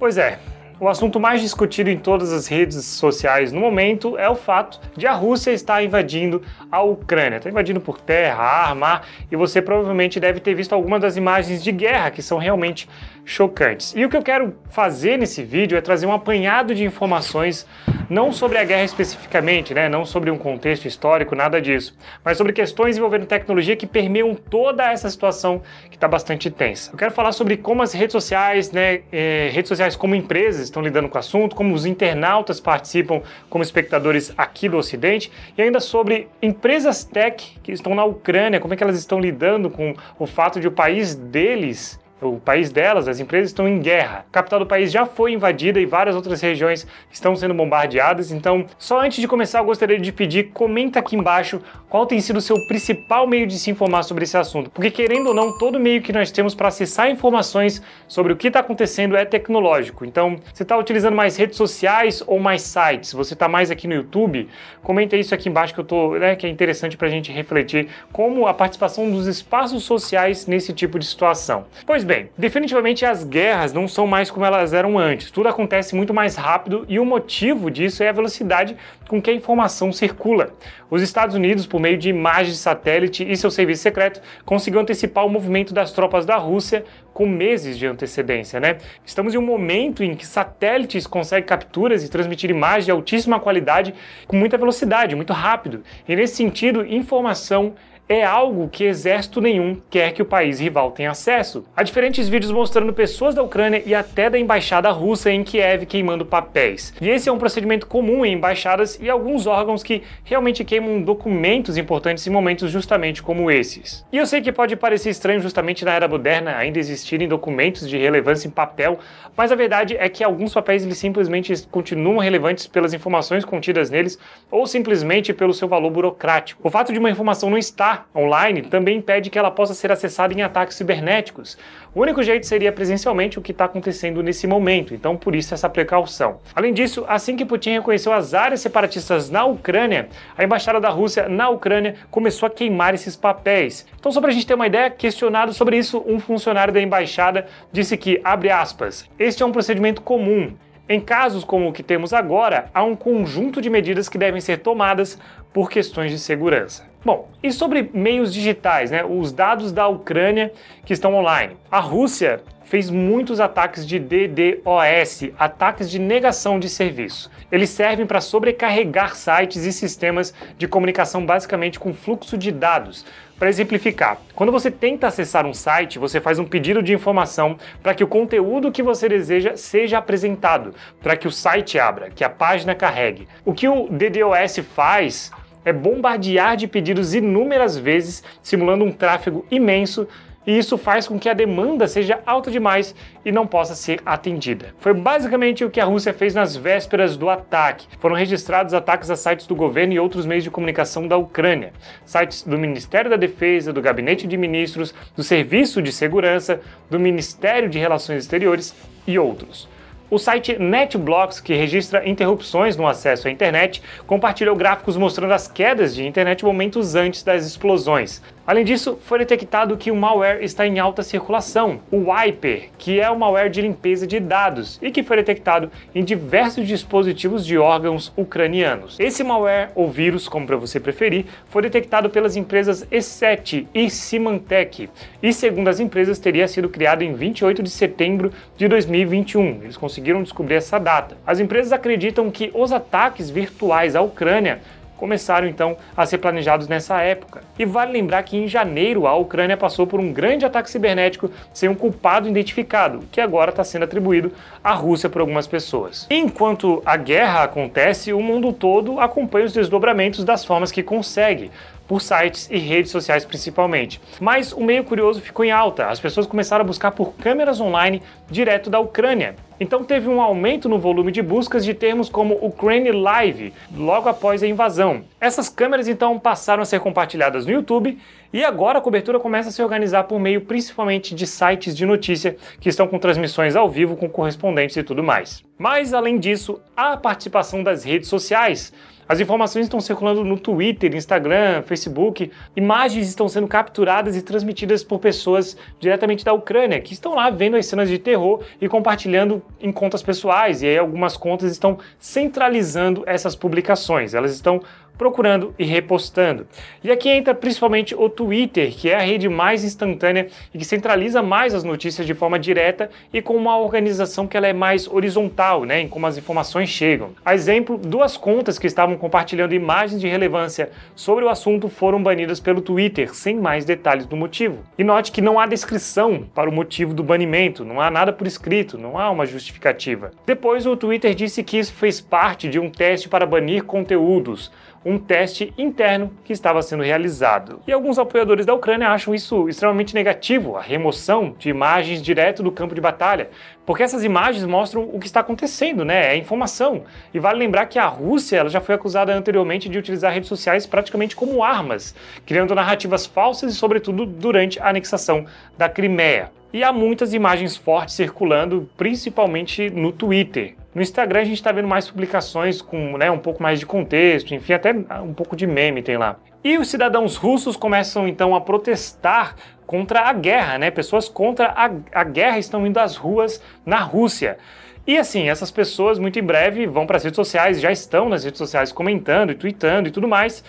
Pois é, o assunto mais discutido em todas as redes sociais no momento é o fato de a Rússia estar invadindo a Ucrânia. Está invadindo por terra, ar, mar, e você provavelmente deve ter visto algumas das imagens de guerra que são realmente chocantes. E o que eu quero fazer nesse vídeo é trazer um apanhado de informações não sobre a guerra especificamente, né? não sobre um contexto histórico, nada disso, mas sobre questões envolvendo tecnologia que permeiam toda essa situação que está bastante tensa. Eu quero falar sobre como as redes sociais, né, eh, redes sociais como empresas estão lidando com o assunto, como os internautas participam como espectadores aqui do Ocidente e ainda sobre empresas tech que estão na Ucrânia, como é que elas estão lidando com o fato de o país deles o país delas, as empresas estão em guerra. A capital do país já foi invadida e várias outras regiões estão sendo bombardeadas. Então, só antes de começar, eu gostaria de pedir, comenta aqui embaixo qual tem sido o seu principal meio de se informar sobre esse assunto. Porque querendo ou não, todo meio que nós temos para acessar informações sobre o que está acontecendo é tecnológico. Então, você está utilizando mais redes sociais ou mais sites? Você está mais aqui no YouTube? Comenta isso aqui embaixo que eu tô, né, que é interessante para a gente refletir como a participação dos espaços sociais nesse tipo de situação. Pois bem, bem, definitivamente as guerras não são mais como elas eram antes. Tudo acontece muito mais rápido e o motivo disso é a velocidade com que a informação circula. Os Estados Unidos, por meio de imagens de satélite e seu serviço secreto, conseguiu antecipar o movimento das tropas da Rússia com meses de antecedência, né? Estamos em um momento em que satélites conseguem capturas e transmitir imagens de altíssima qualidade com muita velocidade, muito rápido. E nesse sentido, informação é algo que exército nenhum quer que o país rival tenha acesso. Há diferentes vídeos mostrando pessoas da Ucrânia e até da embaixada russa em Kiev queimando papéis. E esse é um procedimento comum em embaixadas e alguns órgãos que realmente queimam documentos importantes em momentos justamente como esses. E eu sei que pode parecer estranho justamente na era moderna ainda existirem documentos de relevância em papel, mas a verdade é que alguns papéis eles simplesmente continuam relevantes pelas informações contidas neles ou simplesmente pelo seu valor burocrático. O fato de uma informação não estar online também impede que ela possa ser acessada em ataques cibernéticos. O único jeito seria presencialmente o que está acontecendo nesse momento, então por isso essa precaução. Além disso, assim que Putin reconheceu as áreas separatistas na Ucrânia, a embaixada da Rússia na Ucrânia começou a queimar esses papéis. Então, só para a gente ter uma ideia, questionado sobre isso, um funcionário da embaixada disse que, abre aspas, este é um procedimento comum. Em casos como o que temos agora, há um conjunto de medidas que devem ser tomadas por questões de segurança. Bom, e sobre meios digitais, né? Os dados da Ucrânia que estão online. A Rússia fez muitos ataques de DDoS, ataques de negação de serviço. Eles servem para sobrecarregar sites e sistemas de comunicação basicamente com fluxo de dados. Para exemplificar, quando você tenta acessar um site, você faz um pedido de informação para que o conteúdo que você deseja seja apresentado, para que o site abra, que a página carregue. O que o DDoS faz é bombardear de pedidos inúmeras vezes, simulando um tráfego imenso e isso faz com que a demanda seja alta demais e não possa ser atendida. Foi basicamente o que a Rússia fez nas vésperas do ataque. Foram registrados ataques a sites do governo e outros meios de comunicação da Ucrânia, sites do Ministério da Defesa, do Gabinete de Ministros, do Serviço de Segurança, do Ministério de Relações Exteriores e outros. O site NetBlocks, que registra interrupções no acesso à internet, compartilhou gráficos mostrando as quedas de internet momentos antes das explosões. Além disso, foi detectado que o malware está em alta circulação, o Wiper, que é o malware de limpeza de dados e que foi detectado em diversos dispositivos de órgãos ucranianos. Esse malware, ou vírus, como para você preferir, foi detectado pelas empresas E7 e Symantec e, segundo as empresas, teria sido criado em 28 de setembro de 2021. Eles conseguiram conseguiram descobrir essa data. As empresas acreditam que os ataques virtuais à Ucrânia começaram então a ser planejados nessa época. E vale lembrar que em janeiro a Ucrânia passou por um grande ataque cibernético sem um culpado identificado, que agora está sendo atribuído à Rússia por algumas pessoas. Enquanto a guerra acontece, o mundo todo acompanha os desdobramentos das formas que consegue por sites e redes sociais principalmente. Mas o meio curioso ficou em alta, as pessoas começaram a buscar por câmeras online direto da Ucrânia. Então teve um aumento no volume de buscas de termos como Ukraine Live logo após a invasão. Essas câmeras então passaram a ser compartilhadas no YouTube e agora a cobertura começa a se organizar por meio principalmente de sites de notícia que estão com transmissões ao vivo com correspondentes e tudo mais. Mas além disso, há a participação das redes sociais. As informações estão circulando no Twitter, Instagram, Facebook. Imagens estão sendo capturadas e transmitidas por pessoas diretamente da Ucrânia, que estão lá vendo as cenas de terror e compartilhando em contas pessoais. E aí algumas contas estão centralizando essas publicações. Elas estão procurando e repostando. E aqui entra principalmente o Twitter, que é a rede mais instantânea e que centraliza mais as notícias de forma direta e com uma organização que ela é mais horizontal, né, em como as informações chegam. A exemplo, duas contas que estavam compartilhando imagens de relevância sobre o assunto foram banidas pelo Twitter, sem mais detalhes do motivo. E note que não há descrição para o motivo do banimento, não há nada por escrito, não há uma justificativa. Depois, o Twitter disse que isso fez parte de um teste para banir conteúdos um teste interno que estava sendo realizado. E alguns apoiadores da Ucrânia acham isso extremamente negativo, a remoção de imagens direto do campo de batalha, porque essas imagens mostram o que está acontecendo, né? É informação. E vale lembrar que a Rússia ela já foi acusada anteriormente de utilizar redes sociais praticamente como armas, criando narrativas falsas e, sobretudo, durante a anexação da Crimeia. E há muitas imagens fortes circulando, principalmente no Twitter. No Instagram a gente está vendo mais publicações com né, um pouco mais de contexto, enfim, até um pouco de meme tem lá. E os cidadãos russos começam então a protestar contra a guerra, né? Pessoas contra a, a guerra estão indo às ruas na Rússia. E assim, essas pessoas muito em breve vão para as redes sociais, já estão nas redes sociais comentando e tweetando e tudo mais.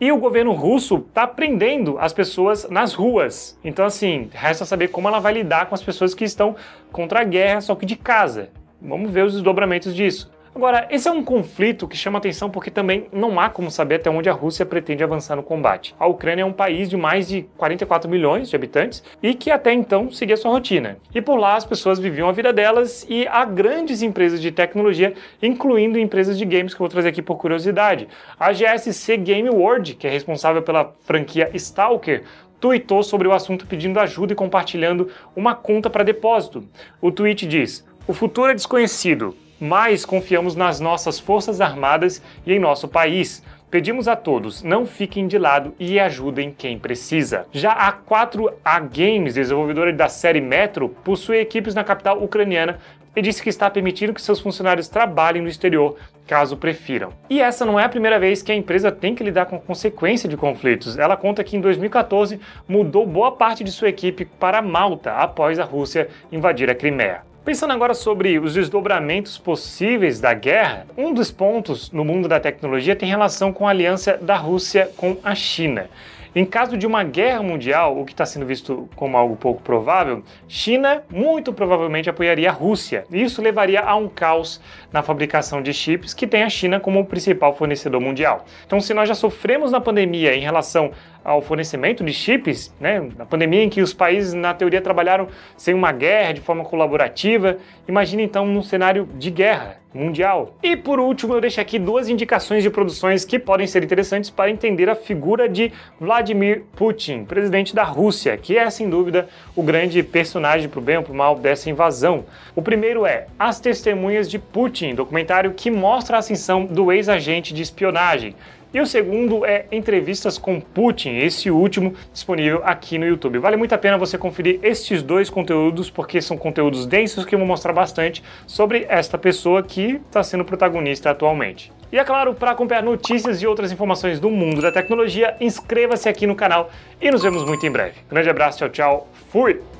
E o governo russo está prendendo as pessoas nas ruas. Então, assim, resta saber como ela vai lidar com as pessoas que estão contra a guerra, só que de casa. Vamos ver os desdobramentos disso. Agora, esse é um conflito que chama atenção porque também não há como saber até onde a Rússia pretende avançar no combate. A Ucrânia é um país de mais de 44 milhões de habitantes e que até então seguia sua rotina. E por lá as pessoas viviam a vida delas e há grandes empresas de tecnologia, incluindo empresas de games que eu vou trazer aqui por curiosidade. A GSC Game World, que é responsável pela franquia Stalker, tweetou sobre o assunto pedindo ajuda e compartilhando uma conta para depósito. O tweet diz: o futuro é desconhecido, mas confiamos nas nossas Forças Armadas e em nosso país. Pedimos a todos, não fiquem de lado e ajudem quem precisa. Já a 4A Games, desenvolvedora da série Metro, possui equipes na capital ucraniana e disse que está permitindo que seus funcionários trabalhem no exterior, caso prefiram. E essa não é a primeira vez que a empresa tem que lidar com a consequência de conflitos. Ela conta que em 2014 mudou boa parte de sua equipe para Malta após a Rússia invadir a Crimeia. Pensando agora sobre os desdobramentos possíveis da guerra, um dos pontos no mundo da tecnologia tem relação com a aliança da Rússia com a China. Em caso de uma guerra mundial, o que está sendo visto como algo pouco provável, China muito provavelmente apoiaria a Rússia. Isso levaria a um caos na fabricação de chips que tem a China como o principal fornecedor mundial. Então, se nós já sofremos na pandemia em relação ao fornecimento de chips, né, na pandemia em que os países, na teoria, trabalharam sem uma guerra, de forma colaborativa, imagine então num cenário de guerra mundial. E por último, eu deixo aqui duas indicações de produções que podem ser interessantes para entender a figura de Vladimir Putin, presidente da Rússia, que é sem dúvida o grande personagem para o bem ou para o mal dessa invasão. O primeiro é As Testemunhas de Putin, documentário que mostra a ascensão do ex-agente de espionagem. E o segundo é entrevistas com Putin, esse último disponível aqui no YouTube. Vale muito a pena você conferir estes dois conteúdos, porque são conteúdos densos que vão mostrar bastante sobre esta pessoa que está sendo protagonista atualmente. E é claro, para acompanhar notícias e outras informações do mundo da tecnologia, inscreva-se aqui no canal e nos vemos muito em breve. Grande abraço, tchau, tchau, fui!